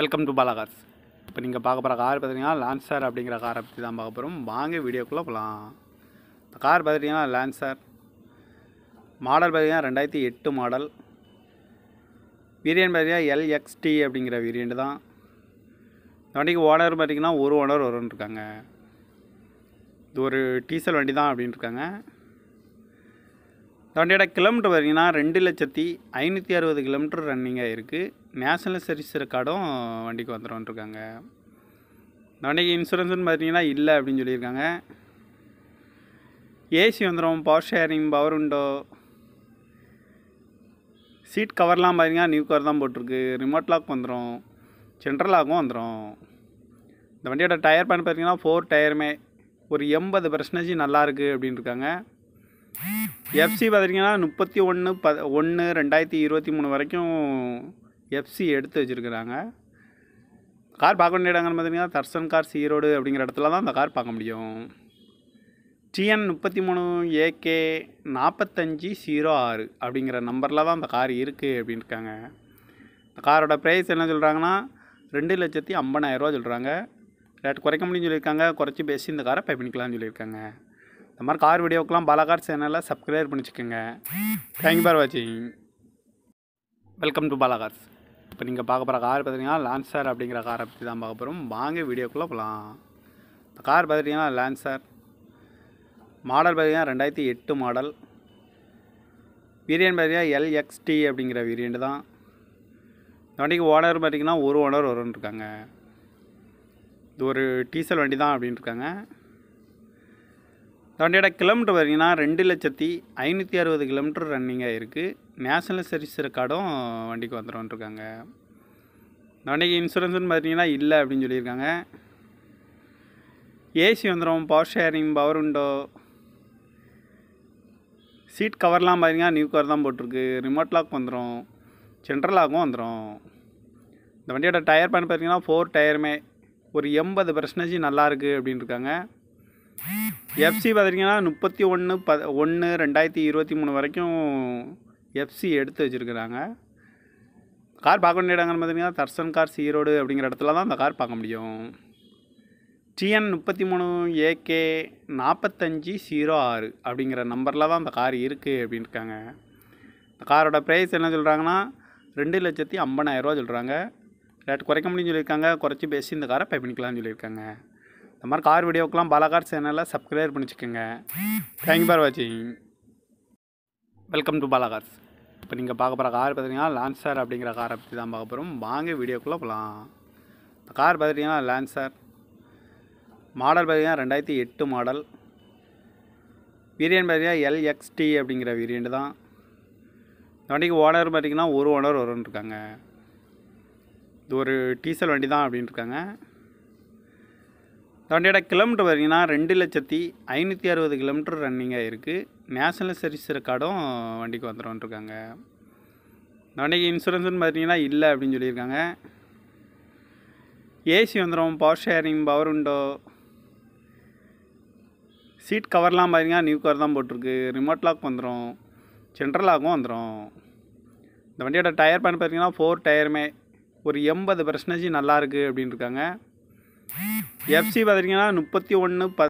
welcome to Bala cars இப்போ நீங்கள் பார்க்க போகிற கார் பார்த்தீங்கன்னா லான்சர் அப்படிங்கிற காரை பற்றி தான் பார்க்க போகிறோம் வாங்க வீடியோக்குள்ளே போகலாம் இந்த கார் பார்த்துட்டிங்கன்னா லான்சர் மாடல் பார்த்தீங்கன்னா ரெண்டாயிரத்தி எட்டு மாடல் வேரியன்ட் பார்த்தீங்கன்னா எல்எக்ஸ்டி அப்படிங்கிற வீரியன் தான் இந்த வண்டிக்கு ஓனர் பார்த்திங்கன்னா ஒரு ஓனர் வரும்னு இருக்காங்க இது ஒரு டீசல் வண்டி தான் அப்படின்ட்டுருக்காங்க இந்த வண்டியோட கிலோமீட்டர் பார்த்தீங்கன்னா ரெண்டு லட்சத்தி ஐநூற்றி அறுபது கிலோமீட்டர் ரன்னிங்காக இருக்குது நேஷனல் சர்வீஸ் ரெக்கார்டும் வண்டிக்கு வந்துடும்ன்ருக்காங்க இந்த வண்டிக்கு இன்சூரன்ஸ்னு பார்த்தீங்கன்னா இல்லை அப்படின்னு சொல்லியிருக்காங்க ஏசி வந்துடும் power sharing power window seat கவர்லாம் பார்த்தீங்கன்னா நியூ கவர் தான் போட்டிருக்கு ரிமோட் லாக் வந்துடும் சென்ட்ரல் லாக்கும் வந்துடும் இந்த வண்டியோட டயர் பேன் பார்த்தீங்கன்னா ஃபோர் டயருமே ஒரு எண்பது பர்சன்டேஜ் நல்லாயிருக்கு அப்படின்னு இருக்காங்க எஃப்சி பார்த்துட்டிங்கன்னா முப்பத்தி ஒன்று ப ஒன்று ரெண்டாயிரத்தி இருபத்தி மூணு வரைக்கும் எஃப்சி எடுத்து வச்சுருக்குறாங்க கார் பார்க்க வேண்டிய இடங்கள்னு பார்த்தீங்கன்னா தர்சன் கார்ஸ் ஈரோடு அப்படிங்கிற இடத்துல தான் அந்த கார் பார்க்க முடியும் டிஎன் முப்பத்தி மூணு ஏகே நாற்பத்தஞ்சி ஜீரோ ஆறு அப்படிங்கிற நம்பரில் தான் அந்த கார் இருக்குது அப்படின்னு இருக்காங்க இந்த காரோட ப்ரைஸ் என்ன சொல்கிறாங்கன்னா ரெண்டு லட்சத்தி ஐம்பதாயிரரூவா சொல்கிறாங்க ரேட் குறைக்க முடியும்னு சொல்லியிருக்காங்க குறைச்சி பேசி இந்த காரை பை பண்ணிக்கலாம்னு சொல்லியிருக்காங்க இந்த மாதிரி கார் வீடியோக்கெலாம் பாலாகார் சேனலில் சப்ஸ்கிரைப் பண்ணி வச்சுக்கோங்க தேங்க்யூ ஃபார் வாட்சிங் வெல்கம் டு பாலாகார்ஸ் இப்போ நீங்கள் பார்க்க போகிற கார் பார்த்துட்டிங்கன்னா லான்சர் அப்படிங்கிற காரை பற்றி தான் பார்க்க போகிறோம் வாங்க வீடியோக்குள்ளே போகலாம் இந்த கார் பார்த்துட்டிங்கன்னா லான்சர் மாடல் பார்த்திங்கன்னா ரெண்டாயிரத்தி எட்டு மாடல் வேரியன்ட் பார்த்திங்கன்னா எல்எக்ஸ்டி அப்படிங்கிற வேரியண்ட் தான் இந்த வண்டிக்கு ஓனர் பார்த்திங்கன்னா ஒரு ஓனர் வரும்னு இருக்காங்க இது ஒரு டீசல் வண்டி தான் அப்படின்னு அதோட கிலோமீட்டர் பார்த்தீங்கன்னா ரெண்டு லட்சத்தி ஐநூற்றி அறுபது கிலோமீட்டர் ரன்னிங்காக இருக்குது நேஷனல் சர்வீஸ் ரெக்கார்டும் வண்டிக்கு வந்துடும்ன்ருக்காங்க இந்த வண்டிக்கு இன்சூரன்ஸ்னு பார்த்தீங்கன்னா இல்லை அப்படின்னு சொல்லியிருக்காங்க ஏசி வந்துடும் power sharing power window seat கவர்லாம் பார்த்தீங்கன்னா நியூ கவர் தான் போட்டிருக்கு ரிமோட் லாக் வந்துடும் சென்ட்ரல் லாக்கும் வந்துடும் இந்த வண்டியோட டயர் பண்ணி பார்த்தீங்கன்னா ஃபோர் டயருமே ஒரு எண்பது பர்சன்டேஜ் நல்லாயிருக்கு அப்படின்ட்டுருக்காங்க எஃப்சி பார்த்துருக்கீங்கன்னா முப்பத்தி ஒன்று ப ஒன்று ரெண்டாயிரத்தி இருபத்தி மூணு வரைக்கும் எஃப்சி எடுத்து வச்சுருக்குறாங்க கார் பார்க்க வேண்டிய இடங்கள்னு பார்த்தீங்கன்னா தர்சன் கார் சீரோடு அப்படிங்கிற இடத்துல தான் அந்த கார் பார்க்க முடியும் டிஎன் முப்பத்தி மூணு ஏகே நாற்பத்தஞ்சி ஜீரோ ஆறு அப்படிங்கிற நம்பரில் தான் அந்த கார் இருக்குது அப்படின்ட்டுருக்காங்க இந்த காரோட ப்ரைஸ் என்ன சொல்கிறாங்கன்னா ரெண்டு லட்சத்தி ஐம்பதாயிரரூவா சொல்கிறாங்க ரேட் குறைக்க முடியும்னு சொல்லியிருக்காங்க குறைச்சி பேசி இந்த காரை பை பண்ணிக்கலாம்னு சொல்லியிருக்காங்க இந்த மாதிரி கார் வீடியோக்கெலாம் பாலாகார் சேனலில் சப்ஸ்கிரைப் பண்ணி தேங்க்யூ ஃபார் வாட்சிங் வெல்கம் டு பாலாகார்ஸ் இப்போ நீங்கள் பார்க்க போகிற கார் பார்த்தீங்கன்னா லான்சர் அப்படிங்கிற காரை பற்றி தான் பார்க்க போகிறோம் வாங்க வீடியோக்குள்ளே போகலாம் இந்த கார் பார்த்துட்டிங்கன்னா லான்சர் மாடல் பார்த்தீங்கன்னா ரெண்டாயிரத்தி எட்டு மாடல் வேரியன்ட் பார்த்திங்கன்னா எல்எக்ஸ்டி அப்படிங்கிற வேரியண்ட் தான் இந்த வண்டிக்கு ஓனர் பார்த்தீங்கன்னா ஒரு ஓனர் வரும்னு இருக்காங்க இது ஒரு டீசல் வண்டி தான் அப்படின்ட்டு அதோட கிலோமீட்டர் பார்த்தீங்கன்னா ரெண்டு லட்சத்தி ஐநூற்றி அறுபது கிலோமீட்டர் ரன்னிங்காக இருக்குது நேஷனல் சர்வீஸ் ரெக்கார்டும் வண்டிக்கு வந்துடும்ன்ருக்காங்க இந்த வண்டிக்கு இன்சூரன்ஸ்னு பார்த்தீங்கன்னா இல்லை அப்படின்னு சொல்லியிருக்காங்க ஏசி வந்துடும் power sharing power window seat கவர்லாம் பார்த்தீங்கன்னா நியூ கவர் தான் போட்டிருக்கு ரிமோட் லாக் வந்துடும் சென்ட்ரல் லாக்கும் வந்துடும் இந்த வண்டியோட டயர் பண்ணி பார்த்தீங்கன்னா ஃபோர் டயருமே ஒரு எண்பது பர்சன்டேஜ் நல்லாயிருக்கு அப்படின்ட்டுருக்காங்க எஃப்சி பார்த்துட்டிங்கன்னா முப்பத்தி ஒன்று ப